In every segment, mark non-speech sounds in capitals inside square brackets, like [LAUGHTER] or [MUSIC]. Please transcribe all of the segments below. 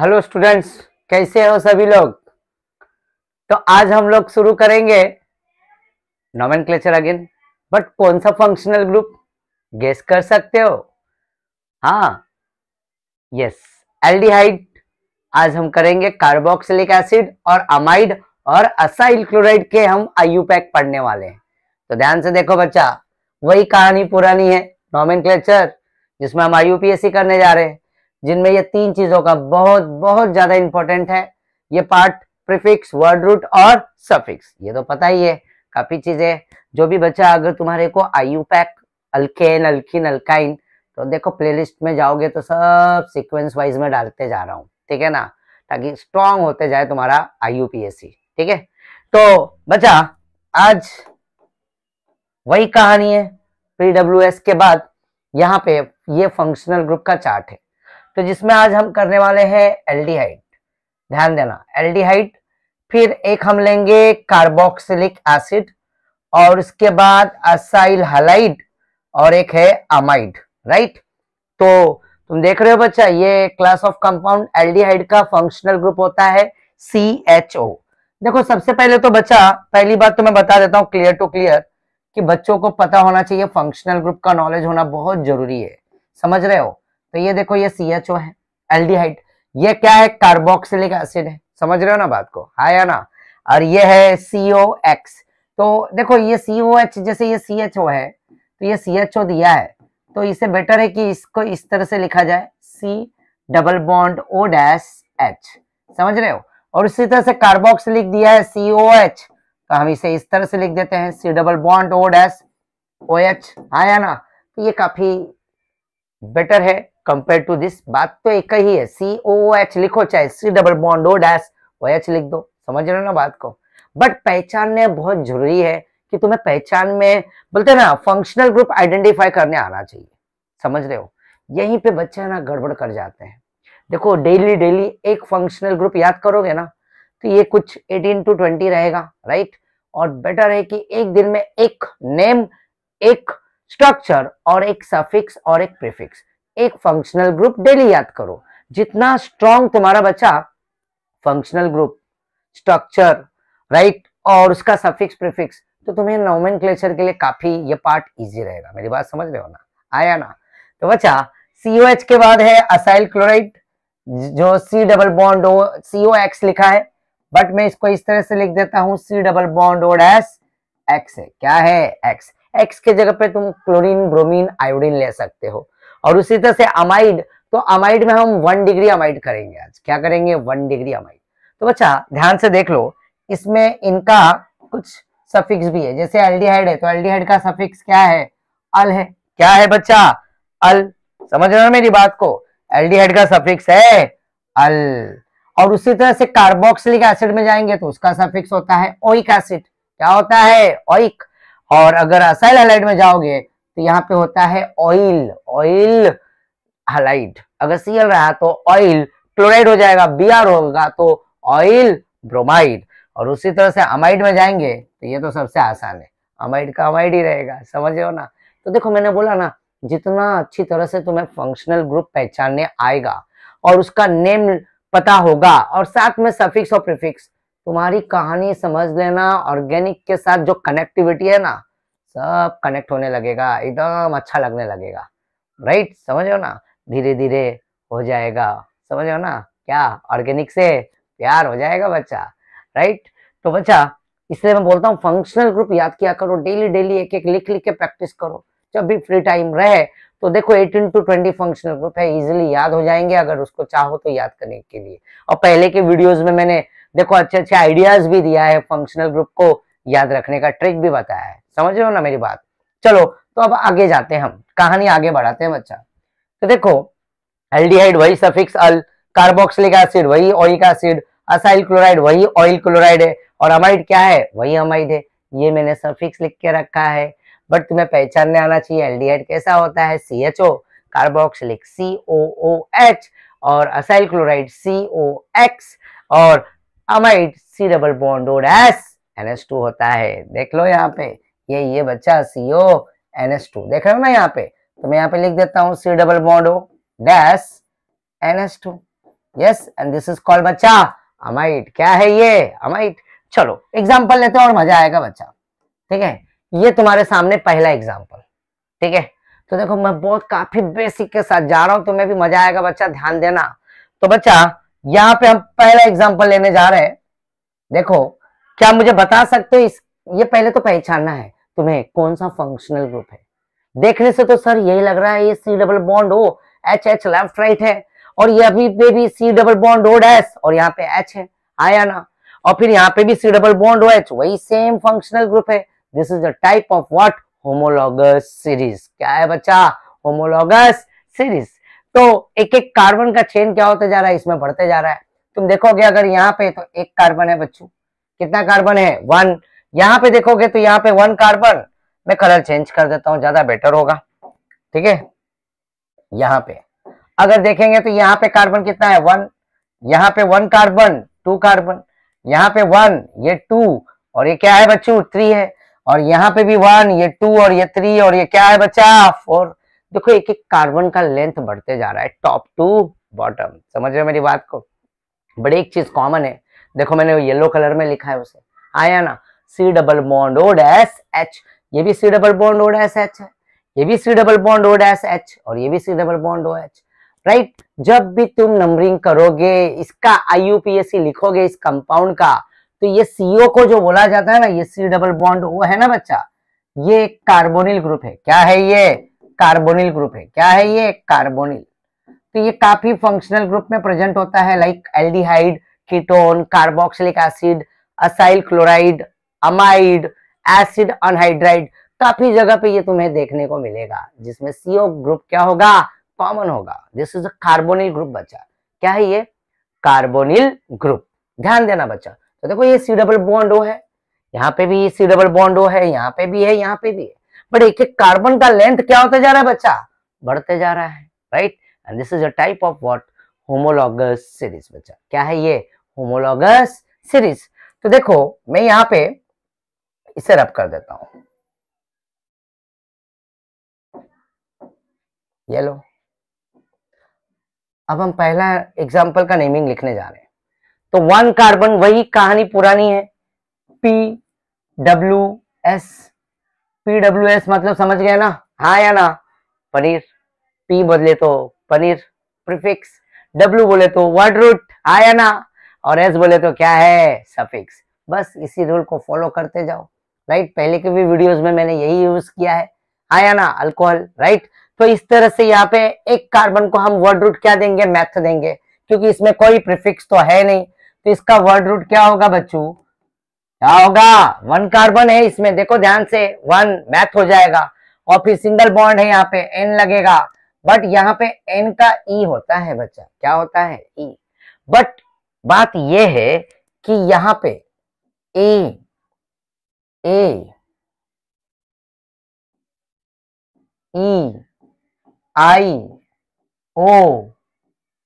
Hello students कैसे हो सभी लोग तो आज हम लोग शुरू करेंगे नॉमन क्लेचर अगेन बट कौन सा फंक्शनल ग्रुप गेस कर सकते हो हाँ यस एल्डिहाइड आज हम करेंगे कार्बोक्सिलिक एसिड और अमाइड और असाइल क्लोराइड के हम आयु पैक पढ़ने वाले हैं तो ध्यान से देखो बच्चा वही कहानी पुरानी है नॉमन जिसमें हम आई करने जा रहे हैं जिनमें ये तीन चीजों का बहुत बहुत ज्यादा इंपॉर्टेंट है ये पार्ट प्रिफिक्स वर्ड रूट और सफिक्स ये तो पता ही है काफी चीजें जो भी बच्चा अगर तुम्हारे को आयु पैक अल्केन अल्किन अल्काइन तो देखो प्लेलिस्ट में जाओगे तो सब सिक्वेंस वाइज में डालते जा रहा हूँ ठीक है ना ताकि स्ट्रांग होते जाए तुम्हारा आयु ठीक है तो बच्चा आज वही कहानी है एस के बाद यहाँ पे ये फंक्शनल ग्रुप का चार्ट है तो जिसमें आज हम करने वाले हैं एल्डिहाइड ध्यान देना एल्डिहाइड फिर एक हम लेंगे कार्बोक्सिलिक एसिड और उसके बाद असाइल हलाइड और एक है अमाइड राइट तो तुम देख रहे हो बच्चा ये क्लास ऑफ कंपाउंड एल्डिहाइड का फंक्शनल ग्रुप होता है सी एच ओ देखो सबसे पहले तो बच्चा पहली बात तो मैं बता देता हूँ क्लियर टू क्लियर कि बच्चों को पता होना चाहिए फंक्शनल ग्रुप का नॉलेज होना बहुत जरूरी है समझ रहे हो तो ये देखो ये सी एच ओ है एल्डिहाइड ये क्या है कार्बोक्सिलिक एसिड है समझ रहे हो ना बात को है हाँ या ना और ये है सीओ एक्स तो देखो ये सीओ एच जैसे ये सी एच ओ है तो ये सी एच ओ दिया है तो इसे बेटर है कि इसको इस तरह से लिखा जाए C double bond O dash H समझ रहे हो और इसी तरह से कार्बोक्स लिख दिया है सी ओ एच तो हम इसे इस तरह से लिख देते हैं C double bond O dash O H आया ना तो ये काफी बेटर है कंपेयर टू दिस बात तो एक ही है सी ओ एच लिखो चाहे C double bond O dash O H लिख दो समझ रहे हो ना बात को बट पहचानने बहुत जरूरी है कि तुम्हें पहचान में बोलते ना फंक्शनल ग्रुप आइडेंटिफाई करने आना चाहिए समझ रहे हो यहीं पे बच्चे ना गड़बड़ कर जाते हैं देखो डेली डेली एक फंक्शनल ग्रुप याद करोगे ना तो ये कुछ 18 टू 20 रहेगा राइट और बेटर है कि एक दिन में एक नेम एक स्ट्रक्चर और एक सफिक्स और एक प्रीफिक्स एक फंक्शनल ग्रुप डेली याद करो जितना स्ट्रॉन्ग तुम्हारा बच्चा फंक्शनल ग्रुप स्ट्रक्चर राइट और उसका सफिक्स प्रिफिक्स तो तुम्हें नोमेन के लिए काफी ये पार्ट इजी रहेगा मेरी बात समझ रहे हो ना आया ना तो बच्चा सीओ एच के बाद है असाइल क्लोराइड जो C double bond O CO X लिखा है बट मैं इसको इस तरह से लिख देता हूं C double bond O dash X है क्या है एक्स एक्स के जगह पे तुम क्लोरीन ब्रोमीन आयोडीन ले सकते हो और उसी तरह से अमाइड तो अमाइड में हम वन डिग्री अमाइड करेंगे आज क्या करेंगे वन डिग्री अमाइड तो बच्चा ध्यान से देख लो इसमें इनका कुछ सफिक्स भी है जैसे एल्डिहाइड है तो एल्डिहाइड का सफिक्स क्या है अल है क्या है बच्चा अल समझ रहे हो मेरी बात को एल्डिहाइड का सफिक्स है अल और उसी तरह से कार्बोक्सिलिक एसिड में जाएंगे तो उसका सफिक्स होता है ओइक एसिड क्या होता है ओइक और अगर असाइल हैलाइड में जाओगे तो यहाँ पे होता है ऑयल ऑयल हलाइड अगर सीएल रहा तो ऑयल क्लोराइड हो जाएगा बी आर होगा तो ऑयल ब्रोमाइड और उसी तरह से अमाइड में जाएंगे तो ये तो सबसे आसान है अमाइड का अमाइड ही रहेगा समझे हो ना तो देखो मैंने बोला ना जितना अच्छी तरह से तुम्हें फंक्शनल ग्रुप पहचानने आएगा और उसका नेम पता होगा और साथ में सफिक्स और प्रिफिक्स तुम्हारी कहानी समझ लेना ऑर्गेनिक के साथ जो कनेक्टिविटी है ना सब कनेक्ट होने लगेगा एकदम अच्छा लगने लगेगा राइट समझ लो ना धीरे धीरे हो जाएगा समझो ना क्या ऑर्गेनिक से प्यार हो जाएगा बच्चा राइट तो बच्चा इसलिए मैं बोलता हूँ फंक्शनल ग्रुप याद किया करो डेली डेली एक एक लिख लिख के प्रैक्टिस करो जब भी फ्री टाइम रहे तो देखो 18 टू 20 फंक्शनल ग्रुप है इजिली याद हो जाएंगे अगर उसको चाहो तो याद करने के लिए और पहले के वीडियोस में मैंने देखो अच्छे अच्छे आइडियाज भी दिया है फंक्शनल ग्रुप को याद रखने का ट्रिक भी बताया है समझ रहे हो ना मेरी बात चलो तो अब आगे जाते हैं हम कहानी आगे बढ़ाते हैं बच्चा तो देखो एल्डिहाइड वही सफिक्स अल कार्बोक्सिलिक एसिड वही ऑइक एसिड असाइल क्लोराइड वही ऑयल क्लोराइड है और अमाइड क्या है वही अमाइड है ये मैंने सफिक्स लिख के रखा है बट तुम्हें पहचानने आना चाहिए एल्डिहाइड कैसा होता है C H O carboxylic C O O H और acyl chloride C O X और amide C double bond S N S two होता है देख लो यहाँ पे ये ये बच्चा C O N S two देख रहे हो ना यहाँ पे तो मैं यहाँ पे लिख देता हूँ C double bond O dash N S two yes and this is called बच्चा अमाइट क्या है ये अमाइट चलो एग्जाम्पल लेते हैं और मजा आएगा बच्चा ठीक है ये तुम्हारे सामने पहला एग्जाम्पल ठीक है तो देखो मैं बहुत काफी बेसिक के साथ जा रहा हूँ तुम्हें भी मजा आएगा बच्चा ध्यान देना तो बच्चा यहाँ पे हम पहला एग्जाम्पल लेने जा रहे हैं देखो क्या मुझे बता सकते हो इस ये पहले तो पहचानना है तुम्हें कौन सा फंक्शनल ग्रुप है देखने से तो सर यही लग रहा है ये C double bond O H H left right है और ये अभी पे भी C double bond O dash और यहाँ पे एच है आया ना और फिर यहाँ पे भी C double bond O H वही सेम फंक्शनल ग्रुप है this is the type of what homologous series क्या है बच्चा होमोलॉगस सीरीज तो एक एक कार्बन का चेन क्या होता जा रहा है इसमें बढ़ते जा रहा है तुम देखोगे अगर यहाँ पे तो एक कार्बन है बच्चों कितना कार्बन है वन यहाँ पे देखोगे तो यहाँ पे वन कार्बन मैं कलर चेंज कर देता हूँ ज्यादा बेटर होगा ठीक है यहाँ पे अगर देखेंगे तो यहाँ पे कार्बन कितना है वन यहाँ पे वन कार्बन टू कार्बन यहाँ पे वन ये टू और ये क्या है बच्चों थ्री है और यहाँ पे भी वन ये टू और ये थ्री और ये क्या है बच्चा फोर देखो एक एक कार्बन का लेंथ बढ़ते जा रहा है टॉप टू बॉटम समझ रहे हो मेरी बात को बड़ी एक चीज कॉमन है देखो मैंने येलो कलर में लिखा है उसे आया ना C double bond O dash S H ये भी C double bond O dash S H है ये भी C double bond O dash S H और ये भी C double bond O H right जब भी तुम नंबरिंग करोगे इसका सी लिखोगे इस कंपाउंड का तो ये सीओ को जो बोला जाता है ना ये सी डबल बॉन्ड वो है ना बच्चा ये कार्बोनिल ग्रुप है क्या है ये कार्बोनिल ग्रुप है क्या है ये कार्बोनिल तो ये काफी फंक्शनल ग्रुप में प्रेजेंट होता है like aldehyde ketone carboxylic acid acyl chloride amide acid anhydride काफी जगह पे ये तुम्हें देखने को मिलेगा जिसमें सीओ ग्रुप क्या होगा कॉमन होगा दिस इज कार्बोनिल ग्रुप बच्चा क्या है ये कार्बोनिल ग्रुप ध्यान देना बच्चा तो देखो ये सी डबल बॉन्ड ओ है यहाँ पे भी सी डबल बॉन्ड ओ है यहाँ पे भी है यहाँ पे भी है बट एक एक कार्बन का लेंथ क्या होता जा रहा है बच्चा बढ़ते जा रहा है right and this is a type of what homologous series बच्चा क्या है ये होमोलॉगस सीरीज तो देखो मैं यहां पे इसे रब कर देता हूं ये लो अब हम पहला एग्जाम्पल का नेमिंग लिखने जा रहे हैं तो वन कार्बन वही कहानी पुरानी है P W S P W S मतलब समझ गए ना हाँ या ना पनीर पी बदले तो पनीर प्रिफिक्स डब्ल्यू बोले तो वर्ड रूट हाँ या ना और एस बोले तो क्या है सफिक्स बस इसी रूल को फॉलो करते जाओ राइट पहले के भी वीडियोस में मैंने यही यूज किया है आया हाँ ना अल्कोहल राइट तो इस तरह से यहाँ पे एक कार्बन को हम वर्ड रूट क्या देंगे मैथ देंगे क्योंकि इसमें कोई प्रिफिक्स तो है नहीं तो इसका वर्ड रूट क्या होगा बच्चू क्या होगा वन कार्बन है इसमें देखो ध्यान से वन मैथ हो जाएगा और फिर सिंगल बॉन्ड है यहाँ पे एन लगेगा बट यहाँ पे एन का ई e होता है बच्चा क्या होता है ई e. बट बात यह है कि यहां पे ए ए ई आई ओ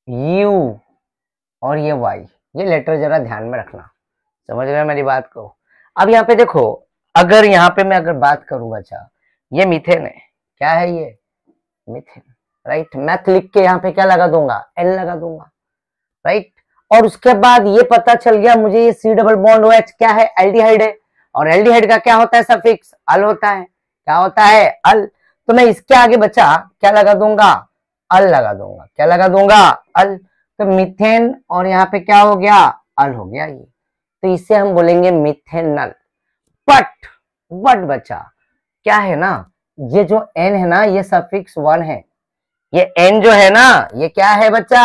यू और ये वाई ये लेटर जरा ध्यान में रखना समझ रहे मेरी बात को अब यहाँ पे देखो अगर यहाँ पे मैं अगर बात करूं अच्छा ये मिथेन है क्या है ये मिथेन राइट मैथ लिख के यहाँ पे क्या लगा दूंगा एल लगा दूंगा राइट और उसके बाद ये पता चल गया मुझे ये C double bond O H क्या है एल्डिहाइड है और एल्डिहाइड का क्या होता है सफिक्स अल होता है क्या होता है अल तो मैं इसके आगे बचा क्या लगा दूंगा अल लगा दूंगा क्या लगा दूंगा अल तो मिथेन और यहाँ पे क्या हो गया अल हो गया ये तो इसे हम बोलेंगे मिथेनल बट बट बचा क्या है ना ये जो एन है ना ये सफिक्स वन है ये एन जो है ना ये क्या है बच्चा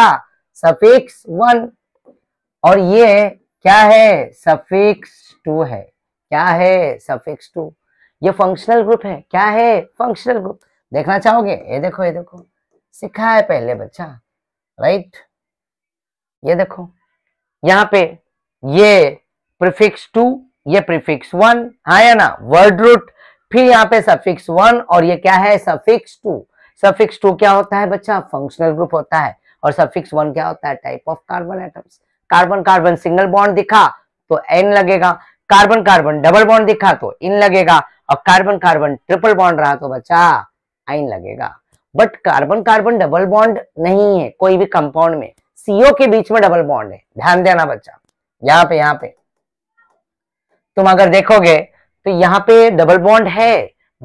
सफिक्स वन और ये क्या है सफिक्स टू है क्या है सफिक्स टू ये फंक्शनल ग्रुप है क्या है फंक्शनल ग्रुप देखना चाहोगे ये देखो ये देखो सीखा है पहले बच्चा राइट ये देखो यहाँ पे ये प्रीफिक्स टू ये प्रीफिक्स वन आया ना वर्ड रूट फिर यहाँ पे सफिक्स वन और ये क्या है सफिक्स टू सफिक्स टू क्या होता है बच्चा फंक्शनल ग्रुप होता है और सफिक्स वन क्या होता है type of carbon atoms carbon carbon single bond दिखा तो एन लगेगा कार्बन कार्बन डबल बॉन्ड दिखा तो इन लगेगा और कार्बन कार्बन ट्रिपल बॉन्ड रहा तो बच्चा आइन लगेगा but carbon carbon double bond नहीं है कोई भी कंपाउंड में सीओ के बीच में डबल बॉन्ड है ध्यान देना बच्चा यहाँ पे यहाँ पे तुम अगर देखोगे तो यहाँ पे डबल बॉन्ड है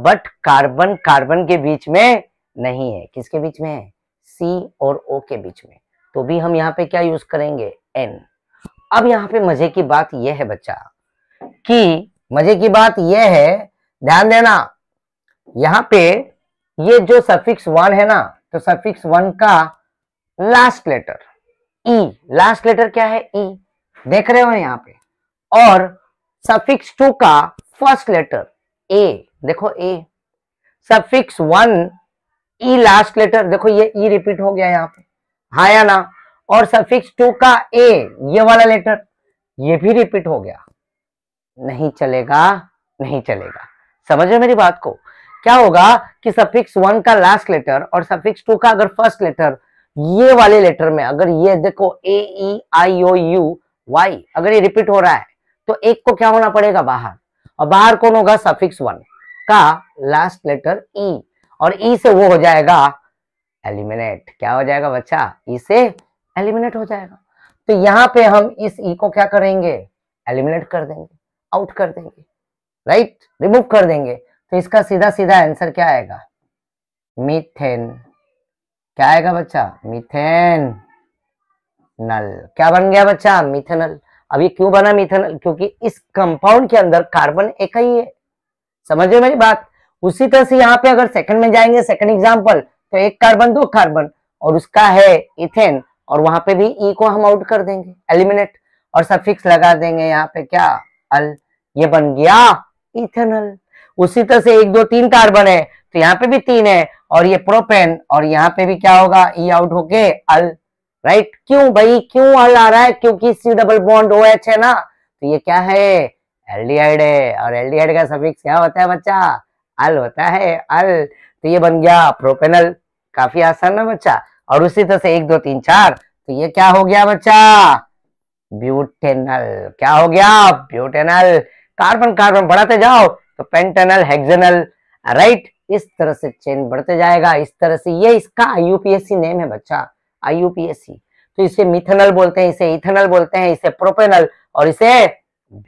बट कार्बन कार्बन के बीच में नहीं है किसके बीच में है सी और ओ के बीच में तो भी हम यहाँ पे क्या यूज करेंगे एन अब यहां पे मजे की बात यह है बच्चा कि मजे की बात यह है ध्यान देना यहां पे ये जो सफिक्स वन है ना तो सफिक्स वन का last letter E last letter क्या है ई e? देख रहे हो यहां पे और सफिक्स टू का फर्स्ट लेटर ए देखो A suffix one E last letter देखो ये ई e रिपीट हो गया यहां पे हाँ या ना और सफिक्स टू का ए ये वाला लेटर ये भी रिपीट हो गया नहीं चलेगा नहीं चलेगा समझ रहे मेरी बात को क्या होगा कि सफिक्स वन का लास्ट लेटर और सफिक्स टू का अगर फर्स्ट लेटर ये वाले लेटर में अगर ये देखो ए ई आई ओ यू वाई अगर ये रिपीट हो रहा है तो एक को क्या होना पड़ेगा बाहर और बाहर कौन होगा सफिक्स वन का लास्ट लेटर ई और ई e से वो हो जाएगा एलिमिनेट क्या हो जाएगा बच्चा ई e से एलिमिनेट हो जाएगा तो यहाँ पे हम इस ई e को क्या करेंगे एलिमिनेट कर देंगे आउट कर देंगे राइट रिमूव कर देंगे तो इसका सीधा सीधा आंसर क्या आएगा मीथेन क्या आएगा बच्चा मिथेन नल क्या बन गया बच्चा मिथेनल अब ये क्यों बना मिथेनल क्योंकि इस कंपाउंड के अंदर कार्बन एक ही है समझ रहे मेरी बात उसी तरह से यहाँ पे अगर सेकंड में जाएंगे सेकंड एग्जाम्पल तो एक कार्बन दो कार्बन और उसका है इथेन और वहां पे भी ई e को हम आउट कर देंगे एलिमिनेट और फिक्स लगा देंगे यहाँ पे क्या अल ये बन गया इथेनल उसी तरह से एक दो तीन तार है तो यहाँ पे भी तीन है और ये प्रोपेन और यहाँ पे भी क्या होगा ई आउट होके अल राइट क्यों भाई क्यों अल आ रहा है क्योंकि C double bond O H है ना तो ये क्या है एल्डिहाइड है और एल्डिहाइड का सफिक्स क्या होता है बच्चा अल होता है अल तो ये बन गया प्रोपेनल काफी आसान है बच्चा और उसी तरह से एक दो तीन चार तो ये क्या हो गया बच्चा ब्यूटेनल क्या हो गया ब्यूटेनल कार्बन कार्बन बढ़ाते जाओ तो पेंटेनल हेक्सेनल राइट इस तरह से चेन बढ़ते जाएगा इस तरह से ये इसका आईयूपीएससी नेम है बच्चा आईयूपीएससी तो इसे मिथेनल बोलते हैं इसे इथेनल बोलते हैं इसे प्रोपेनल और इसे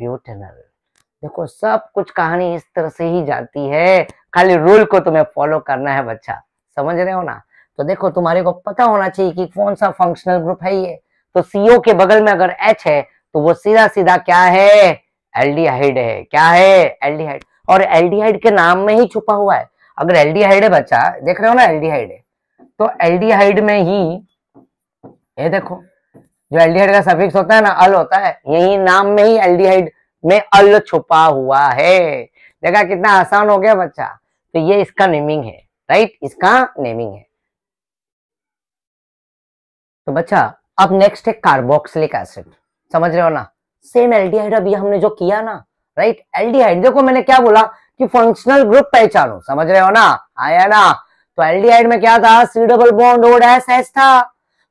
ब्यूटेनल देखो सब कुछ कहानी इस तरह से ही जाती है खाली रूल को तुम्हें फॉलो करना है बच्चा समझ रहे हो ना तो देखो तुम्हारे को पता होना चाहिए कि कौन सा फंक्शनल ग्रुप है ये तो सीओ के बगल में अगर एच है तो वो सीधा सीधा क्या है एल्डिहाइड है क्या है एल्डिहाइड और एल्डिहाइड के नाम में ही छुपा हुआ है अगर एल्डिहाइड है बच्चा देख रहे हो ना एल्डिहाइड है तो एल्डिहाइड में ही ये देखो जो एल्डिहाइड का सफिक्स होता है ना अल होता है यही नाम में ही एल्डिहाइड में अल छुपा हुआ है देखा कितना आसान हो गया बच्चा तो ये इसका नेमिंग है राइट इसका नेमिंग है तो बच्चा अब नेक्स्ट है कार्बोक्सिलिक एसिड समझ रहे हो ना सेम एल्डिहाइड अभी हमने जो किया ना राइट एल्डिहाइड देखो मैंने क्या बोला कि फंक्शनल ग्रुप पहचानो समझ रहे हो ना आया ना तो एल्डिहाइड में क्या था C double bond O dash S S था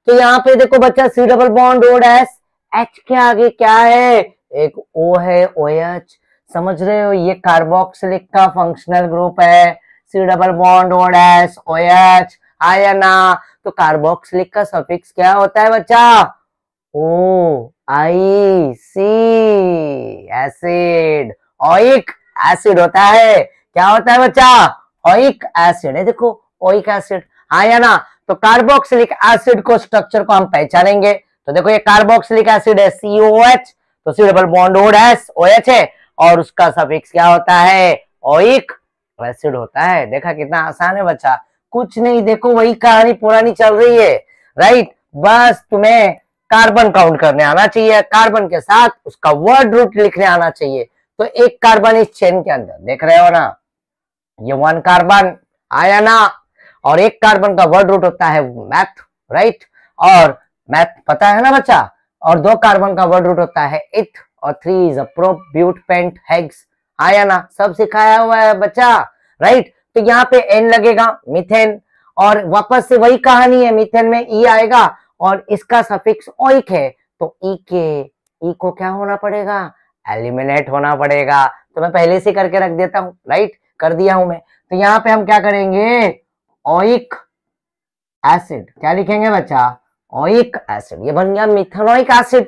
तो यहाँ पे देखो बच्चा C double bond O dash S H के आगे क्या है एक ओ है ओ एच समझ रहे हो ये कार्बोक्सिलिक का फंक्शनल ग्रुप है C double bond O dash S O H आया ना तो कार्बोक्सिलिक का सफिक्स क्या होता है बच्चा ओ आई सी एसिड ऑइक एसिड होता है क्या होता है बच्चा ऑइक एसिड है देखो ऑइक एसिड हाँ या ना तो कार्बोक्सिलिक एसिड को स्ट्रक्चर को हम पहचानेंगे तो देखो ये कार्बोक्सिलिक एसिड है सीओ एच तो C double bond O dash S O H है और उसका सफिक्स क्या होता है ऑइक एसिड होता है देखा कितना आसान है बच्चा कुछ नहीं देखो वही कहानी पुरानी चल रही है राइट बस तुम्हें कार्बन काउंट करने आना चाहिए कार्बन के साथ उसका वर्ड रूट लिखने आना चाहिए तो एक कार्बन इस चेन के अंदर देख रहे हो ना ये वन कार्बन आया ना और एक कार्बन का वर्ड रूट होता है मैथ राइट और मैथ पता है ना बच्चा और दो कार्बन का वर्ड रूट होता है इथ और three is a prop but pent hex आया ना सब सिखाया हुआ है बच्चा राइट तो यहाँ पे एन लगेगा मिथेन और वापस से वही कहानी है मिथेन में ई e आएगा और इसका सफिक्स ओइक है तो ई के ई को क्या होना पड़ेगा एलिमिनेट होना पड़ेगा तो मैं पहले से करके रख देता हूं राइट कर दिया हूं मैं तो यहाँ पे हम क्या करेंगे ओइक एसिड क्या लिखेंगे बच्चा ओइक एसिड ये बन गया मिथेनोइक एसिड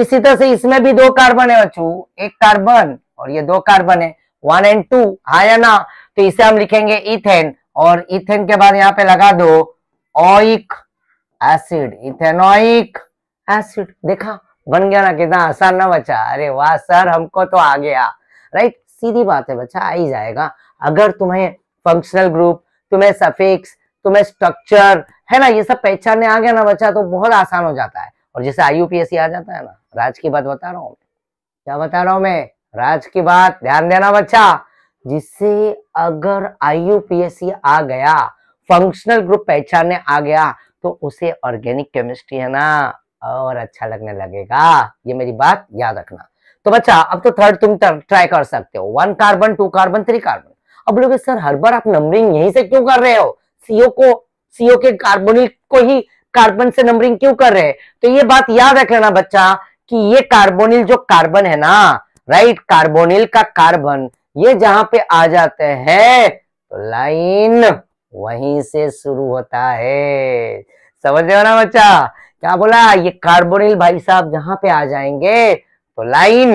इसी तरह से इसमें भी दो कार्बन है बच्चू एक कार्बन और ये दो कार्बन है वन एंड टू हाँ या ना तो इसे हम लिखेंगे इथेन और इथेन के बाद यहाँ पे लगा दो ऑइक एसिड इथेनोइक एसिड देखा बन गया ना कितना आसान ना बचा अरे वाह सर हमको तो आ गया राइट सीधी बात है बच्चा आ ही जाएगा अगर तुम्हें फंक्शनल ग्रुप तुम्हें सफिक्स तुम्हें स्ट्रक्चर है ना ये सब पहचानने आ गया ना बच्चा तो बहुत आसान हो जाता है और जैसे आईयूपीएससी आ जाता है ना राज की बात बता रहा हूँ क्या बता रहा हूँ मैं राज की बात ध्यान देना बच्चा जिससे अगर आईयूपीएससी आ गया फंक्शनल ग्रुप पहचानने आ गया तो उसे ऑर्गेनिक केमिस्ट्री है ना और अच्छा लगने लगेगा ये मेरी बात याद रखना तो बच्चा अब तो थर्ड तुम ट्राई कर सकते हो one carbon two carbon three carbon अब लोग सर हर बार आप नंबरिंग यहीं से क्यों कर रहे हो सीओ को सीओ के कार्बोनिल को ही कार्बन से नंबरिंग क्यों कर रहे हैं तो ये बात याद रख लेना बच्चा कि ये कार्बोनिल जो कार्बन है ना राइट कार्बोनिल का कार्बन ये जहां पे आ जाते हैं तो लाइन वहीं से शुरू होता है समझ रहे हो ना बच्चा क्या बोला ये कार्बोनिल भाई साहब जहां पे आ जाएंगे तो लाइन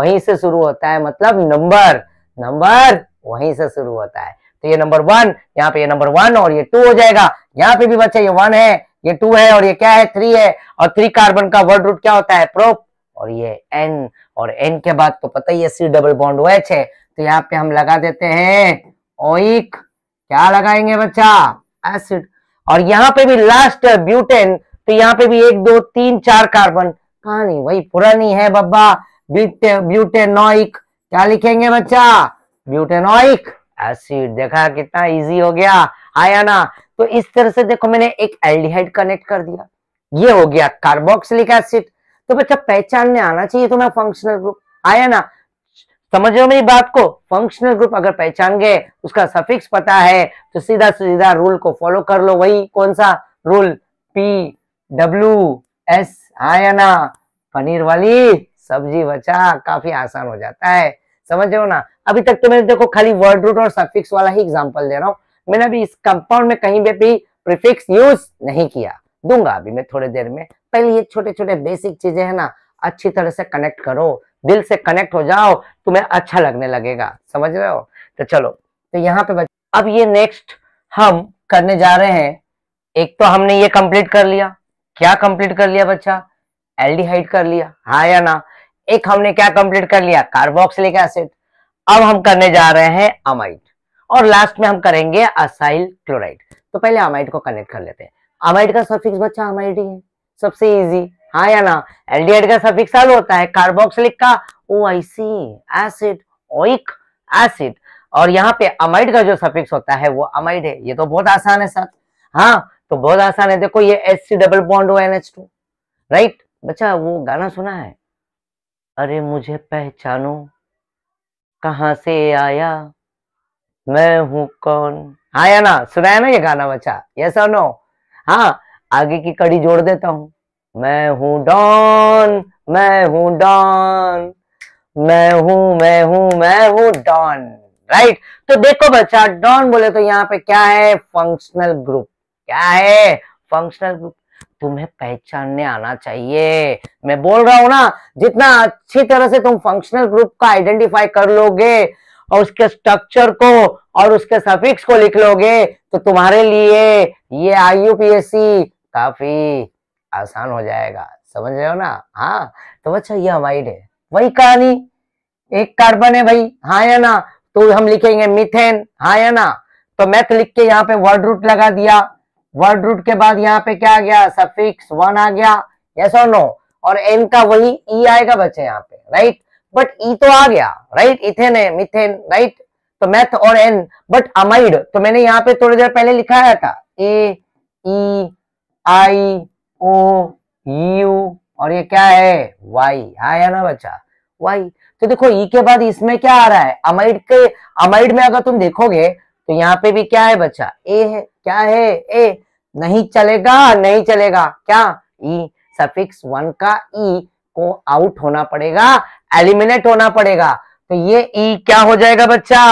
वहीं से शुरू होता है मतलब नंबर नंबर वहीं से शुरू होता है तो ये नंबर वन यहाँ पे ये नंबर वन और ये टू हो जाएगा यहाँ पे भी बच्चा ये वन है ये टू है और ये क्या है थ्री है और थ्री कार्बन का वर्ड रूट क्या होता है प्रोप और ये एन और एन के बाद तो पता ही है सी डबल बॉन्ड एच है तो यहाँ पे हम लगा देते हैं ओइक क्या लगाएंगे बच्चा एसिड और यहाँ पे भी लास्ट ब्यूटेन तो यहाँ पे भी एक दो तीन चार कार्बन कहा नहीं वही पुरानी है बब्बा ब्यूटेनोइक क्या लिखेंगे बच्चा ब्यूटेनोइक एसिड देखा कितना इजी हो गया आया ना तो इस तरह से देखो मैंने एक एल्डिहाइड कनेक्ट कर दिया ये हो गया कार्बोक्सिलिक एसिड तो बच्चा पहचानने आना चाहिए तुम्हें फंक्शनल ग्रुप आया ना समझ रहे हो मेरी बात को फंक्शनल ग्रुप अगर पहचान गए उसका सफिक्स पता है तो सीधा सीधा रूल को फॉलो कर लो वही कौन सा रूल पी डब्ल्यू एस आयना पनीर वाली सब्जी बचा काफी आसान हो जाता है समझ रहे हो ना अभी तक तो मैंने देखो खाली वर्ड रूट और सफिक्स वाला ही एग्जाम्पल दे रहा हूँ मैंने अभी इस कंपाउंड में कहीं पे भी प्रिफिक्स यूज नहीं किया दूंगा अभी मैं थोड़ी देर में पहले ये छोटे छोटे बेसिक चीजें है ना अच्छी तरह से कनेक्ट करो दिल से कनेक्ट हो जाओ तुम्हें अच्छा लगने लगेगा समझ रहे हो तो चलो तो यहाँ पे अब ये नेक्स्ट हम करने जा रहे हैं एक तो हमने ये कंप्लीट कर लिया क्या कंप्लीट कर लिया बच्चा एल्डिहाइड कर लिया हा या ना एक हमने क्या कंप्लीट कर लिया कार्बोक्सिलिक एसिड अब हम करने जा रहे हैं अमाइड और लास्ट में हम करेंगे असाइल क्लोराइड तो पहले अमाइड को कनेक्ट कर लेते हैं अमाइड का सफिक्स बच्चा अमाइड ही है सबसे इजी हाँ या ना एल्डिहाइड का सफिक्स चालू होता है कार्बोक्सिलिक का O I C acid oic acid और यहाँ पे अमाइड का जो सफिक्स होता है वो अमाइड है ये तो बहुत आसान है सर हाँ तो बहुत आसान है देखो ये S C double bond N H two right बच्चा वो गाना सुना है अरे मुझे पहचानो कहा से आया मैं हूं कौन हाँ या ना सुनाया ना ये गाना बच्चा यस और नो हाँ आगे की कड़ी जोड़ देता हूं मैं हूँ डॉन मैं हूँ डॉन मैं हूँ मैं हूँ मैं हूँ डॉन राइट तो देखो बच्चा डॉन बोले तो यहाँ पे क्या है फंक्शनल ग्रुप क्या है फंक्शनल ग्रुप तुम्हें पहचानने आना चाहिए मैं बोल रहा हूं ना जितना अच्छी तरह से तुम फंक्शनल ग्रुप का आइडेंटिफाई कर लोगे और उसके स्ट्रक्चर को और उसके सफिक्स को लिख लोगे तो तुम्हारे लिए ये आई काफी आसान हो जाएगा समझ रहे हो ना हाँ तो अच्छा ये हमारी है वही कहानी एक कार्बन है भाई हाँ या ना तो हम लिखेंगे मिथेन हाँ या ना तो मैथ लिख के यहाँ पे वर्ड रूट लगा दिया वर्ड रूट के बाद यहाँ पे क्या आ गया सफिक्स वन आ गया यस और नो और एन का वही ई e आएगा बच्चे यहाँ पे राइट बट ई तो आ गया राइट इथेन है मिथेन राइट तो मैथ और एन बट अमाइड तो मैंने यहाँ पे थोड़ी देर पहले लिखाया था ए ई आई ओ यू और ये क्या है वाई हाँ या ना बच्चा वाई तो देखो ई e के बाद इसमें क्या आ रहा है अमाइड के अमाइड में अगर तुम देखोगे तो यहाँ पे भी क्या है बच्चा ए है क्या है ए नहीं चलेगा नहीं चलेगा क्या ई सफिक्स वन का ई e को आउट होना पड़ेगा एलिमिनेट होना पड़ेगा तो ये ई e क्या हो जाएगा बच्चा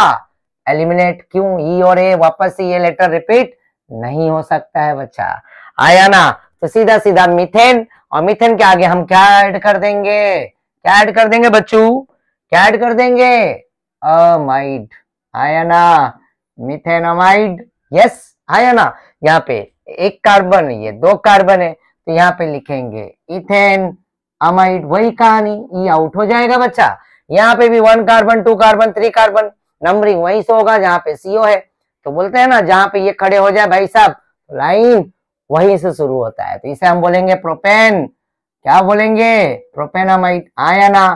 एलिमिनेट क्यों ई और ए वापस से ये लेटर रिपीट नहीं हो सकता है बच्चा आया ना तो सीधा सीधा मिथेन और मिथेन के आगे हम क्या ऐड कर देंगे क्या ऐड कर देंगे बच्चू क्या ऐड कर देंगे अमाइड आयना अमाइड यस आयना यहाँ पे एक कार्बन ये दो कार्बन है तो यहाँ पे लिखेंगे इथेन अमाइड वही कहानी ई e आउट हो जाएगा बच्चा यहाँ पे भी one carbon two carbon three carbon numbering वही से होगा जहाँ पे सीओ है तो बोलते हैं ना जहाँ पे ये खड़े हो जाए भाई साहब लाइन तो वहीं से शुरू होता है तो इसे हम बोलेंगे प्रोपेन क्या बोलेंगे प्रोपेनामाइड आयना हाँ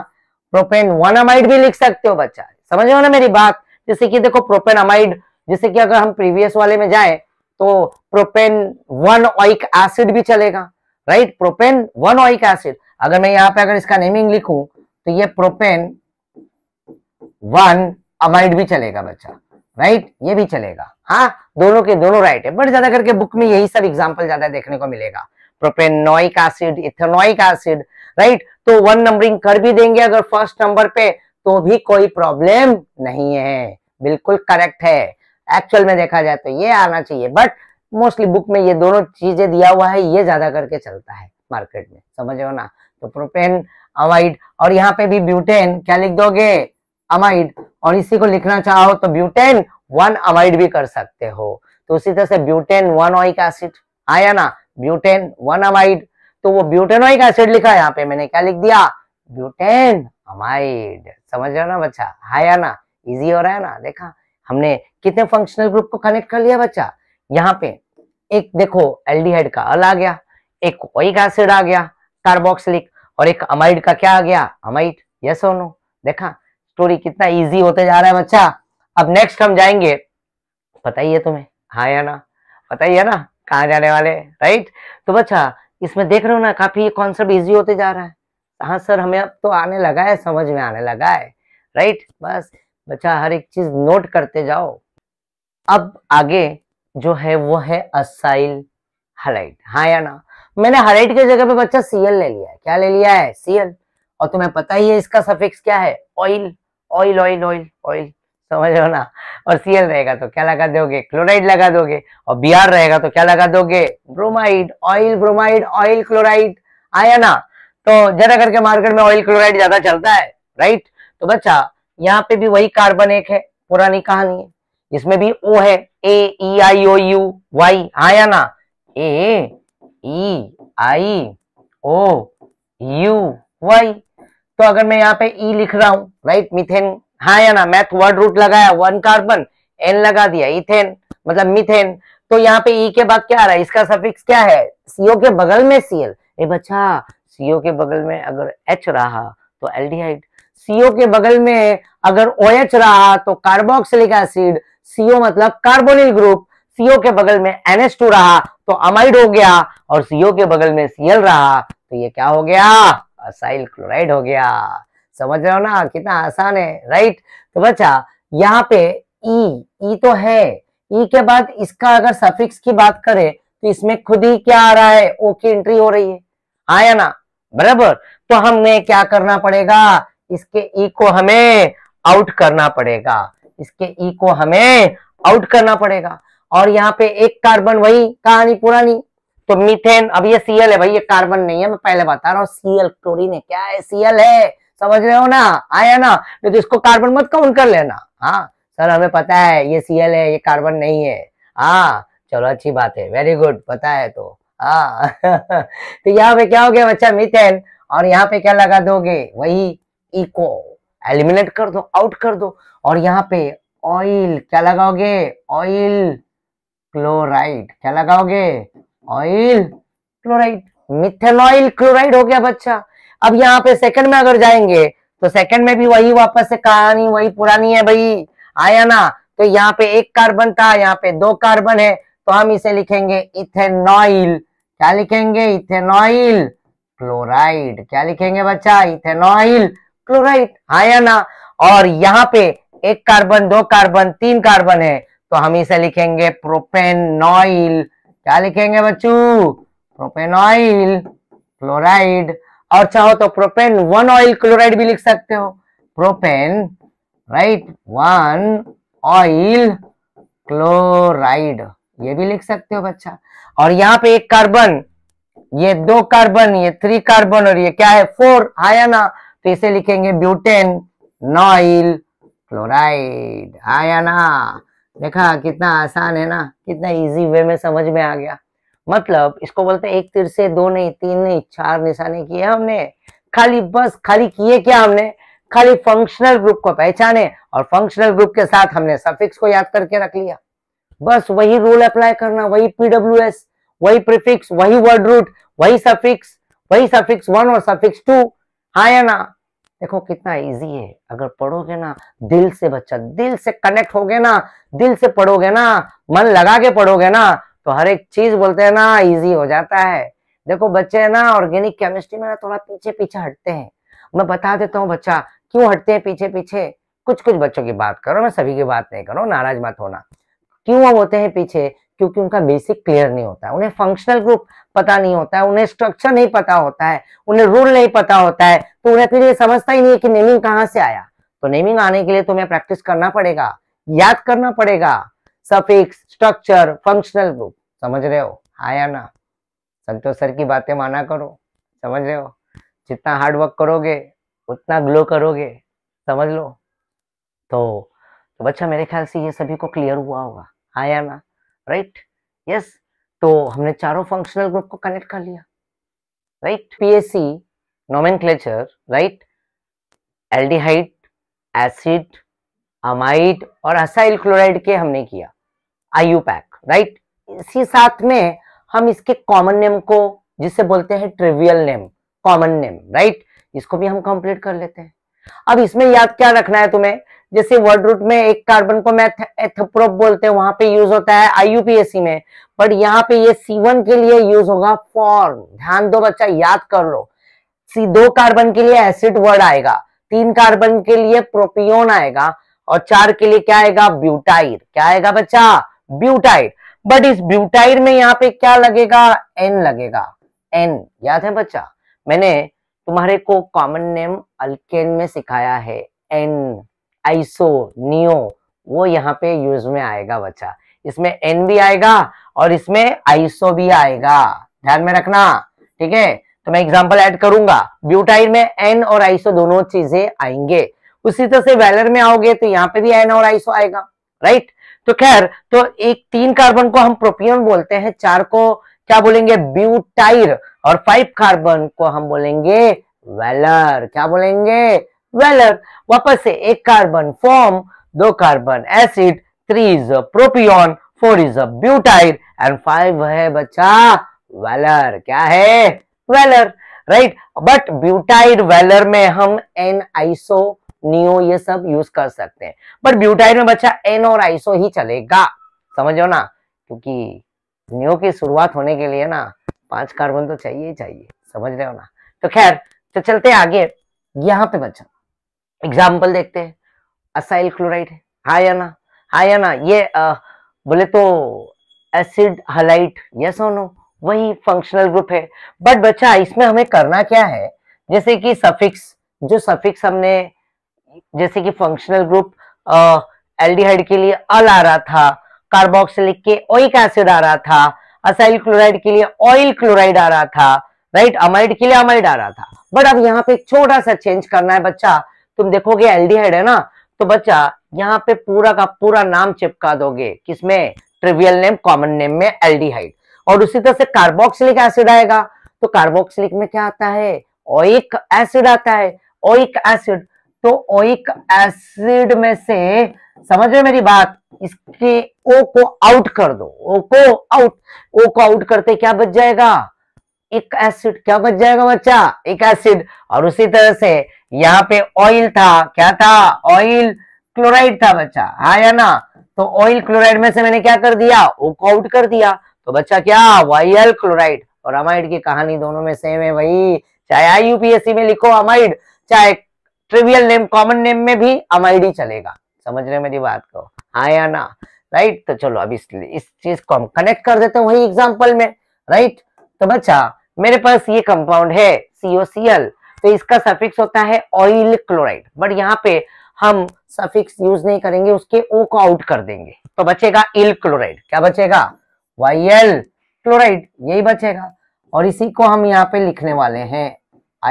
प्रोपेन वनामाइड भी लिख सकते हो बच्चा समझ रहे हो ना मेरी बात जैसे कि देखो प्रोपेनामाइड जैसे कि अगर हम प्रीवियस वाले में जाए तो प्रोपेन वन ऑइक एसिड भी चलेगा right propane one oic acid अगर मैं यहाँ पे अगर इसका नेमिंग लिखूं तो ये प्रोपेन वन अमाइड भी चलेगा बच्चा राइट ये भी चलेगा हाँ दोनों के दोनों राइट है बट ज्यादा करके बुक में यही सब एग्जाम्पल ज्यादा देखने को मिलेगा propanoic acid ethanoic acid right तो वन नंबरिंग कर भी देंगे अगर फर्स्ट नंबर पे तो भी कोई प्रॉब्लम नहीं है बिल्कुल करेक्ट है एक्चुअल में देखा जाए तो ये आना चाहिए बट मोस्टली बुक में ये दोनों चीजें दिया हुआ है ये ज्यादा करके चलता है मार्केट में समझ रहे हो ना तो प्रोपेन अवॉइड और यहाँ पे भी ब्यूटेन क्या लिख दोगे अमाइड और इसी को लिखना चाहो तो ब्यूटेन वन अमाइड भी कर सकते हो तो उसी तरह से ब्यूटेन वन ऑइक एसिड आया ना ब्यूटेन वन अमाइड तो वो ब्यूटेनोइक एसिड लिखा यहाँ पे मैंने क्या लिख दिया ब्यूटेन अमाइड समझ रहे हो ना बच्चा आया हाँ ना इजी हो रहा है ना देखा हमने कितने फंक्शनल ग्रुप को कनेक्ट कर लिया बच्चा यहाँ पे एक देखो एल्डिहाइड का अल आ गया एक ओइक एसिड आ गया कार्बोक्सिलिक और एक अमाइड का क्या आ गया अमाइड यस और नो देखा स्टोरी कितना इजी होते जा रहा है बच्चा अब नेक्स्ट हम जाएंगे पता ही है तुम्हें हाँ या ना पता ही है ना कहाँ जाने वाले राइट तो बच्चा इसमें देख रहे हो ना काफी कॉन्सेप्ट इजी होते जा रहा है हाँ सर हमें अब तो आने लगा है समझ में आने लगा है राइट बस बच्चा हर एक चीज नोट करते जाओ अब आगे जो है वो है असाइल हलाइट हाँ या ना मैंने हालाइट की जगह पे बच्चा सीएल ले लिया है क्या ले लिया है सीएल और तुम्हें पता ही है इसका सफिक्स क्या है oyl oyl oyl oyl oyl समझ रहे हो ना और सीएल रहेगा तो क्या लगा दोगे क्लोराइड लगा दोगे और बिहार रहेगा तो क्या लगा दोगे bromide oyl bromide oyl chloride आया ना तो जरा करके मार्केट में ऑयल क्लोराइड ज्यादा चलता है राइट तो बच्चा यहाँ पे भी वही कार्बन एक है पुरानी कहानी है इसमें भी ओ है ए ई आई ओ यू वाई आया ना ए ई आई ओ यू वाई तो अगर मैं यहाँ पे ई e लिख रहा हूँ राइट मिथेन हाँ या ना मैथ वर्ड रूट लगाया वन कार्बन एन लगा दिया इथेन मतलब मिथेन तो यहाँ पे ई e के बाद क्या आ रहा है इसका सफिक्स क्या है सीओ के बगल में सीएल ए बच्चा सीओ के बगल में अगर एच रहा तो एल सीओ के बगल में अगर ओ OH रहा तो कार्बोक्सिलिक एसिड सीओ मतलब कार्बोनिल ग्रुप सीओ के बगल में टू रहा तो अमाइड हो गया और सीओ के बगल में सीएल रहा तो ये क्या हो गया असाइल क्लोराइड हो गया समझ रहे हो ना कितना आसान है राइट तो बच्चा यहाँ पे ई e, ई e तो है ई e के बाद इसका अगर सफिक्स की बात करें तो इसमें खुद ही क्या आ रहा है ओ की एंट्री हो रही है आया हाँ ना बराबर तो हमने क्या करना पड़ेगा इसके ई को हमें आउट करना पड़ेगा इसके ई को हमें आउट करना पड़ेगा और यहाँ पे एक कार्बन वही कहानी पुरानी तो मीथेन अब ये सीएल है भाई ये कार्बन नहीं है मैं पहले बता रहा हूँ सीएल क्लोरीन है क्या है सीएल है समझ रहे हो ना आया ना तो इसको कार्बन मत काउंट कर लेना हाँ सर हमें पता है ये सीएल है ये कार्बन नहीं है हाँ चलो अच्छी बात है वेरी गुड पता है तो हाँ [LAUGHS] तो यहाँ पे क्या हो गया बच्चा मिथेन और यहाँ पे क्या लगा दोगे वही इको एलिमिनेट कर दो आउट कर दो और यहाँ पे ऑयल क्या लगाओगे ऑयल क्लोराइड क्या लगाओगे ऑयल क्लोराइड मिथेनॉइल क्लोराइड हो गया बच्चा अब यहाँ पे सेकंड में अगर जाएंगे तो सेकंड में भी वही वापस से कहानी वही पुरानी है भाई आया ना तो यहाँ पे एक कार्बन था यहाँ पे दो कार्बन है तो हम इसे लिखेंगे इथेनॉइल क्या लिखेंगे इथेनॉइल क्लोराइड क्या लिखेंगे बच्चा इथेनॉइल क्लोराइड आया ना और यहाँ पे एक कार्बन दो कार्बन तीन कार्बन है तो हम इसे लिखेंगे प्रोपेनॉइल क्या लिखेंगे बच्चू प्रोपेन ऑयल क्लोराइड और चाहो तो प्रोपेन वन ऑयल क्लोराइड भी लिख सकते हो propane right one oyl chloride ये भी लिख सकते हो बच्चा और यहाँ पे एक कार्बन ये दो कार्बन ये थ्री कार्बन और ये क्या है फोर आया हाँ ना तो इसे लिखेंगे ब्यूटेन नॉइल क्लोराइड आया ना देखा कितना आसान है ना कितना इजी वे में समझ में आ गया मतलब इसको बोलते हैं एक तीर से दो नहीं तीन नहीं चार निशाने किए हमने खाली बस खाली किए क्या हमने खाली फंक्शनल ग्रुप को पहचाने और फंक्शनल ग्रुप के साथ हमने सफिक्स को याद करके रख लिया बस वही रूल अप्लाई करना वही पीडब्ल्यू एस वही प्रिफिक्स वही वर्ड रूट वही सफिक्स वही सफिक्स वन और सफिक्स टू हाँ या ना देखो कितना इजी है अगर पढ़ोगे ना दिल से बच्चा दिल से कनेक्ट हो ना दिल से पढ़ोगे ना मन लगा के पढ़ोगे ना तो हर एक चीज बोलते हैं ना इजी हो जाता है देखो बच्चे है ना ऑर्गेनिक केमिस्ट्री में ना थोड़ा पीछे पीछे हटते हैं मैं बता देता हूँ बच्चा क्यों हटते हैं पीछे पीछे कुछ कुछ बच्चों की बात करो मैं सभी की बात नहीं करो नाराज मत होना क्यों होते हैं पीछे क्योंकि उनका बेसिक क्लियर नहीं होता है उन्हें फंक्शनल ग्रुप पता नहीं होता है उन्हें स्ट्रक्चर नहीं पता होता है उन्हें रूल नहीं पता होता है तो उन्हें फिर ये समझता ही नहीं है कि नेमिंग कहाँ से आया तो नेमिंग आने के लिए तुम्हें प्रैक्टिस करना पड़ेगा याद करना पड़ेगा सफिक्स स्ट्रक्चर फंक्शनल ग्रुप समझ रहे हो आया हाँ ना संतोष सर की बातें माना करो समझ रहे हो जितना हार्डवर्क करोगे उतना ग्लो करोगे समझ लो तो, तो बच्चा मेरे ख्याल से ये सभी को क्लियर हुआ होगा आया हाँ ना राइट यस तो हमने चारों फंक्शनल ग्रुप को कनेक्ट कर लिया right PSC nomenclature right aldehyde acid amide और असाइल क्लोराइड के हमने किया आयु पैक राइट इसी साथ में हम इसके कॉमन नेम को जिसे बोलते हैं trivial name common name right इसको भी हम कंप्लीट कर लेते हैं अब इसमें याद क्या रखना है तुम्हें जैसे वर्ड रूट में एक कार्बन को मैं एथप्रोप बोलते हैं वहां पे यूज होता है आईयूपीएससी में बट यहाँ पे ये C1 के लिए यूज होगा फॉर्म ध्यान दो बच्चा याद कर लो सी दो कार्बन के लिए एसिड वर्ड आएगा तीन कार्बन के लिए प्रोपियोन आएगा और चार के लिए क्या आएगा ब्यूटाइर क्या आएगा बच्चा ब्यूटाइड बट इस ब्यूटाइड में यहाँ पे क्या लगेगा एन लगेगा एन याद है बच्चा मैंने तुम्हारे को कॉमन नेम अल्केन में सिखाया है एन आइसो नियो वो यहाँ पे यूज में आएगा बच्चा इसमें एन भी आएगा और इसमें आइसो भी आएगा ध्यान में रखना ठीक है तो मैं एग्जांपल ऐड करूंगा ब्यूटाइड में एन और आइसो दोनों चीजें आएंगे उसी तरह से वैलर में आओगे तो यहाँ पे भी आयन और आइसो आएगा राइट तो खैर तो एक तीन कार्बन को हम प्रोपियन बोलते हैं चार को क्या बोलेंगे ब्यूटाइर और फाइव कार्बन को हम बोलेंगे वेलर क्या बोलेंगे वेलर वापस से एक कार्बन फॉर्म दो carbon acid three is propion four is butyr and five है बच्चा वेलर क्या है valer right but butyr valer में हम एन आइसो नियो ये सब यूज कर सकते हैं बट ब्यूटाइड में बच्चा एन और आइसो ही चलेगा समझो ना क्योंकि नियो की शुरुआत होने के लिए ना पांच कार्बन तो चाहिए ही चाहिए समझ रहे हो ना तो खैर तो चलते आगे यहाँ पे बच्चा एग्जाम्पल देखते हैं असाइल क्लोराइड है हा या ना हा या ना ये आ, बोले तो एसिड हलाइट यस और नो वही फंक्शनल ग्रुप है बट बच्चा इसमें हमें करना क्या है जैसे कि सफिक्स जो सफिक्स हमने जैसे कि फंक्शनल ग्रुप एल्डिहाइड के लिए अल आ रहा था कार्बोक्सिलिक के ओइक एसिड आ रहा था असाइल क्लोराइड के लिए ऑयल क्लोराइड आ रहा था राइट अमाइड के लिए अमाइड आ रहा था बट अब यहाँ पे छोटा सा चेंज करना है बच्चा तुम देखोगे एल्डिहाइड है ना तो बच्चा यहाँ पे पूरा का पूरा नाम चिपका दोगे किसमें ट्रिवियल नेम कॉमन नेम में एल्डिहाइड और उसी तरह से कार्बोक्सिलिक एसिड आएगा तो कार्बोक्सिलिक में क्या आता है ओइक एसिड आता है ओइक एसिड तो ओइक एसिड में से समझ रहे मेरी बात इसके ओ को आउट कर दो ओ को आउट ओ को आउट करते क्या बच जाएगा एक एसिड क्या बच जाएगा बच्चा एक एसिड और उसी तरह से यहाँ पे ऑयल था क्या था ऑयल क्लोराइड था बच्चा हाँ या ना तो ऑयल क्लोराइड में से मैंने क्या कर दिया ओ को आउट कर दिया तो बच्चा क्या वाइल क्लोराइड और अमाइड की कहानी दोनों में सेम है वही चाहे आई यूपीएससी में लिखो अमाइड चाहे ट्रिवियल नेम कॉमन नेम में भी अमाइडी चलेगा समझ रहे मेरी बात को हाँ या ना राइट तो चलो अब इस इस चीज को हम कनेक्ट कर देते हैं वही एग्जांपल में राइट तो बच्चा मेरे पास ये कंपाउंड है सीओसीएल तो इसका सफिक्स होता है ऑयल क्लोराइड बट यहाँ पे हम सफिक्स यूज नहीं करेंगे उसके ओ को आउट कर देंगे तो बचेगा इल क्लोराइड क्या बचेगा वाइल क्लोराइड यही बचेगा और इसी को हम यहाँ पे लिखने वाले हैं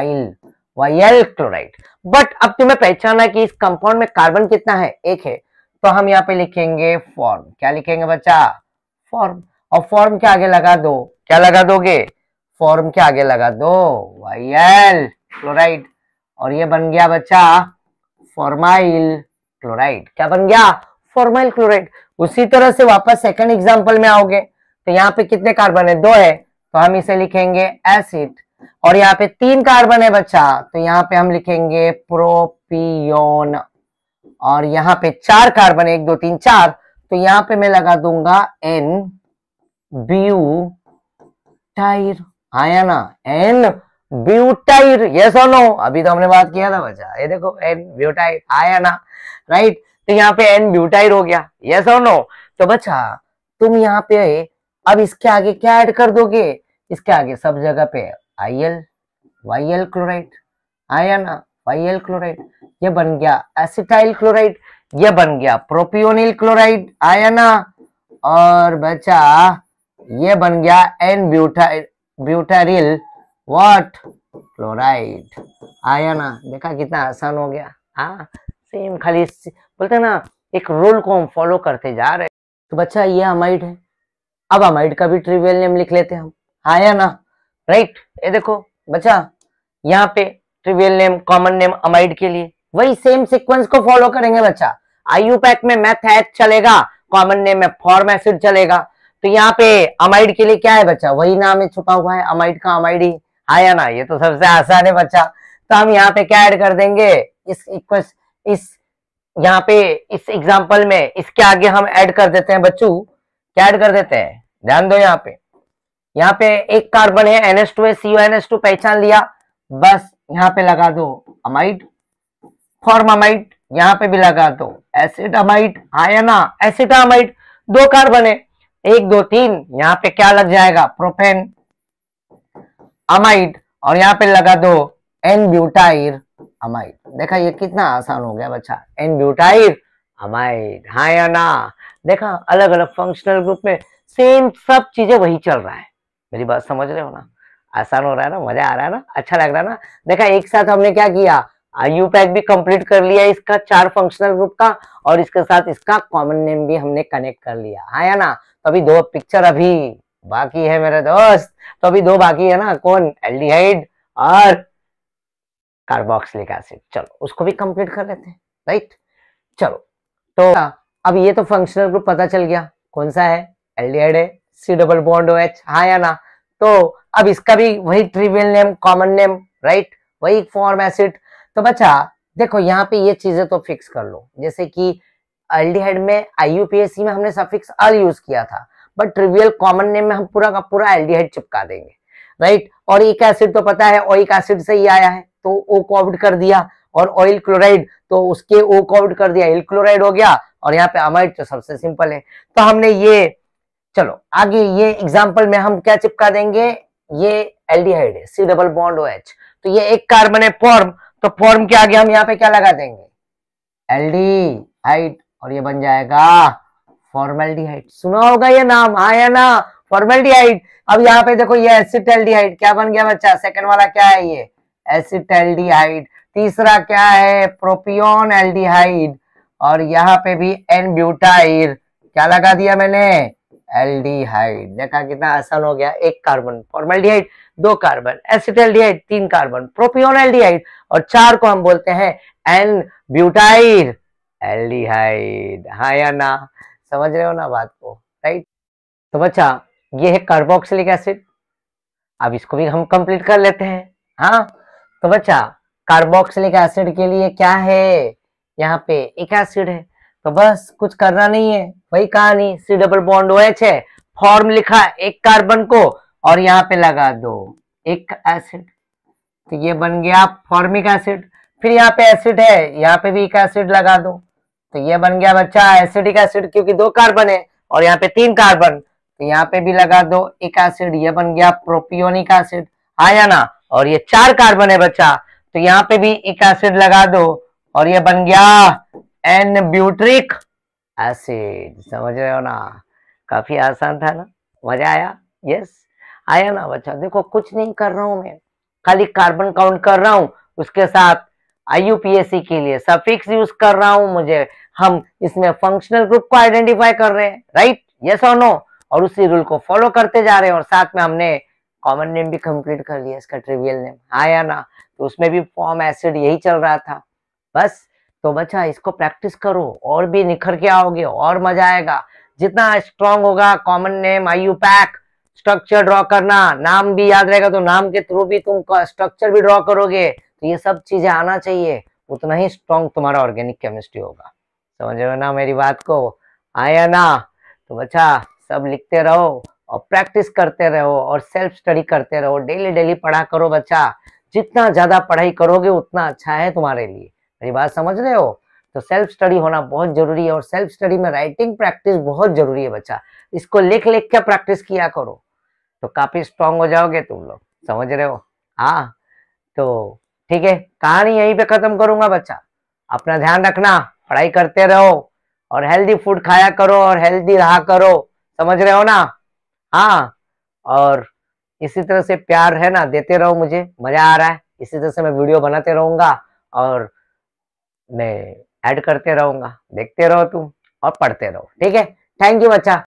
आइल वाइल क्लोराइड बट अब तुम्हें पहचाना कि इस कंपाउंड में कार्बन कितना है एक है तो हम यहाँ पे लिखेंगे फॉर्म क्या लिखेंगे बच्चा फॉर्म और फॉर्म के आगे लगा दो क्या लगा दोगे फॉर्म के आगे लगा दो वाई एल क्लोराइड और ये बन गया बच्चा फॉर्माइल क्लोराइड क्या बन गया फॉर्माइल क्लोराइड उसी तरह से वापस सेकंड एग्जांपल में आओगे तो यहाँ पे कितने कार्बन है दो है तो हम इसे लिखेंगे एसिड और यहाँ पे तीन कार्बन है बच्चा तो यहाँ पे हम लिखेंगे प्रोपियोन और यहाँ पे चार कार्बन एक दो तीन चार तो यहाँ पे मैं लगा दूंगा एन ब्यू टाइर आया हाँ ना एन ब्यूटाइर ये और नो अभी तो हमने बात किया था बच्चा ये देखो एन ब्यूटाइर आया हाँ ना राइट तो यहाँ पे एन ब्यूटाइर हो गया ये और नो तो बच्चा तुम यहाँ पे अब इसके आगे क्या ऐड कर दोगे इसके आगे सब जगह पे आईएल वाईएल क्लोराइड आया ना वाईएल क्लोराइड ये बन गया एसिटाइल क्लोराइड ये बन गया प्रोपियोनिल क्लोराइड आया ना और बचा ये बन गया N buta butyryl what chloride आया ना देखा कितना आसान हो गया हाँ सेम खाली बोलते ना एक रूल को हम फॉलो करते जा रहे तो बच्चा ये अमाइड है अब अमाइड का भी ट्रिवियल नेम लिख लेते हैं हम आया ना राइट ये देखो बचा यहाँ पे trivial name common name amide के लिए वही सेम सीक्वेंस को फॉलो करेंगे बच्चा आयु पैक में मैथ चलेगा कॉमन नेम में फॉर्म एसिड चलेगा तो यहाँ पे अमाइड के लिए क्या है बच्चा वही नाम है छुपा हुआ है अमाइड का अमाइड ही आया हाँ ना ये तो सबसे आसान है बच्चा तो हम यहाँ पे क्या ऐड कर देंगे इस इक्वस इस यहाँ पे इस एग्जाम्पल में इसके आगे हम ऐड कर देते हैं बच्चू क्या ऐड कर देते हैं ध्यान दो यहाँ पे यहाँ पे एक कार्बन है एनएस टू है सीओ एनएस टू पहचान लिया बस यहाँ पे लगा दो अमाइड फॉर्म अमाइड यहाँ पे भी लगा दो एसिड अमाइड आयना एसिड अमाइड दो कार्बन है एक दो तीन यहाँ पे क्या लग जाएगा प्रोफेन अमाइड और यहाँ पे लगा दो एन ब्यूटाइर अमाइड देखा ये कितना आसान हो गया बच्चा एन ब्यूटाइर अमाइड हाँ या ना देखा अलग अलग फंक्शनल ग्रुप में सेम सब चीजें वही चल रहा है मेरी बात समझ रहे हो ना आसान हो रहा है ना मजा आ रहा है ना अच्छा लग रहा है ना देखा एक साथ हमने क्या किया यू पैक भी कंप्लीट कर लिया इसका चार फंक्शनल ग्रुप का और इसके साथ इसका कॉमन नेम भी हमने कनेक्ट कर लिया हाँ या ना तो अभी दो पिक्चर अभी बाकी है मेरे दोस्त तो अभी दो बाकी है ना कौन एल्डिहाइड और कार्बोक्सिलिक एसिड चलो उसको भी कंप्लीट कर लेते हैं राइट चलो तो अब ये तो फंक्शनल ग्रुप पता चल गया कौन सा है एल्डिहाइड है C double bond O H हाँ या ना तो अब इसका भी वही trivial name common name right वही फॉर्म एसिड तो बच्चा देखो यहाँ पे ये चीजें तो फिक्स कर लो जैसे कि एल्डिहाइड में आईयूपीएससी में हमने सफिक्स अल यूज किया था बट ट्रिवियल कॉमन नेम में हम पूरा का पूरा एल्डिहाइड चिपका देंगे राइट और एक एसिड तो पता है ऑइक एसिड से ही आया है तो ओ कोविड कर दिया और ऑयल क्लोराइड तो उसके ओ कोविड कर दिया एल क्लोराइड हो गया और यहाँ पे अमाइड तो सबसे सिंपल है तो हमने ये चलो आगे ये एग्जाम्पल में हम क्या चिपका देंगे ये एल्डिहाइड है C double bond O H तो ये एक कार्बन है फॉर्म तो फॉर्म के आगे हम यहाँ पे क्या लगा देंगे एल्डिहाइड और ये बन जाएगा फॉर्मेल्डिहाइड सुना होगा ये नाम आया हाँ ना फॉर्मेल्डिहाइड अब यहाँ पे देखो ये एसिटेल्डिहाइड क्या बन गया बच्चा सेकंड वाला क्या है ये एसिटेल्डिहाइड तीसरा क्या है प्रोपियोन एल्डिहाइड और यहाँ पे भी एन ब्यूटाइड क्या लगा दिया मैंने एल्डिहाइड देखा कितना आसान हो गया एक कार्बन फॉर्मेल्डिहाइड दो कार्बन एसिटल्डिहाइड तीन कार्बन प्रोपियोन एल्डिहाइड और चार को हम बोलते हैं एन ब्यूटाइड एल्डिहाइड हाँ या ना समझ रहे हो ना बात को राइट तो बच्चा ये है कार्बोक्सिलिक एसिड अब इसको भी हम कंप्लीट कर लेते हैं हाँ तो बच्चा कार्बोक्सिलिक एसिड के लिए क्या है यहाँ पे एक एसिड है तो बस कुछ करना नहीं है वही कहानी सी डबल बॉन्ड ओएच है फॉर्म लिखा एक कार्बन को और यहाँ पे लगा दो एक एसिड तो ये बन गया फॉर्मिक एसिड फिर यहाँ पे एसिड है यहाँ पे भी एक एसिड लगा दो तो ये बन गया बच्चा एसिडिक एसिड क्योंकि दो कार्बन है और यहाँ पे तीन कार्बन तो यहाँ पे भी लगा दो एक एसिड ये बन गया प्रोपियोनिक एसिड आया हाँ ना और ये चार कार्बन है बच्चा तो यहाँ पे भी एक एसिड लगा दो और ये बन गया एन ब्यूट्रिक एसिड समझ रहे हो ना काफ़ी आसान था ना मज़ा आया यस आया ना बच्चा देखो कुछ नहीं कर रहा हूं मैं खाली कार्बन काउंट कर रहा हूँ उसके साथ आई के लिए सफिक्स यूज कर रहा हूं मुझे हम इसमें फंक्शनल ग्रुप को आइडेंटिफाई कर रहे हैं राइट यस और नो और उसी रूल को फॉलो करते जा रहे हैं और साथ में हमने कॉमन नेम भी कंप्लीट कर लिया इसका ट्रिवियल नेम आया ना तो उसमें भी फॉर्म एसिड यही चल रहा था बस तो बच्चा इसको प्रैक्टिस करो और भी निखर के आओगे और मजा आएगा जितना स्ट्रांग होगा common name IUPAC structure draw करना नाम भी याद रहेगा तो नाम के थ्रू भी तुम स्ट्रक्चर भी ड्रॉ करोगे तो ये सब चीजें आना चाहिए उतना ही स्ट्रांग तुम्हारा ऑर्गेनिक केमिस्ट्री होगा समझ रहे हो ना मेरी बात को आया ना तो बच्चा सब लिखते रहो और प्रैक्टिस करते रहो और सेल्फ स्टडी करते रहो डेली डेली पढ़ा करो बच्चा जितना ज्यादा पढ़ाई करोगे उतना अच्छा है तुम्हारे लिए मेरी बात समझ रहे हो तो सेल्फ स्टडी होना बहुत जरूरी है और सेल्फ स्टडी में राइटिंग प्रैक्टिस बहुत जरूरी है बच्चा इसको लिख लिख के प्रैक्टिस किया करो तो काफी स्ट्रांग हो जाओगे तुम लोग समझ रहे हो हाँ तो ठीक है कहानी यहीं पे खत्म करूंगा बच्चा अपना ध्यान रखना पढ़ाई करते रहो और हेल्दी फूड खाया करो और हेल्दी रहा करो समझ रहे हो ना हाँ और इसी तरह से प्यार है ना देते रहो मुझे मजा आ रहा है इसी तरह से मैं वीडियो बनाते रहूंगा और मैं ऐड करते रहूंगा देखते रहो तुम और पढ़ते रहो ठीक है थैंक यू बच्चा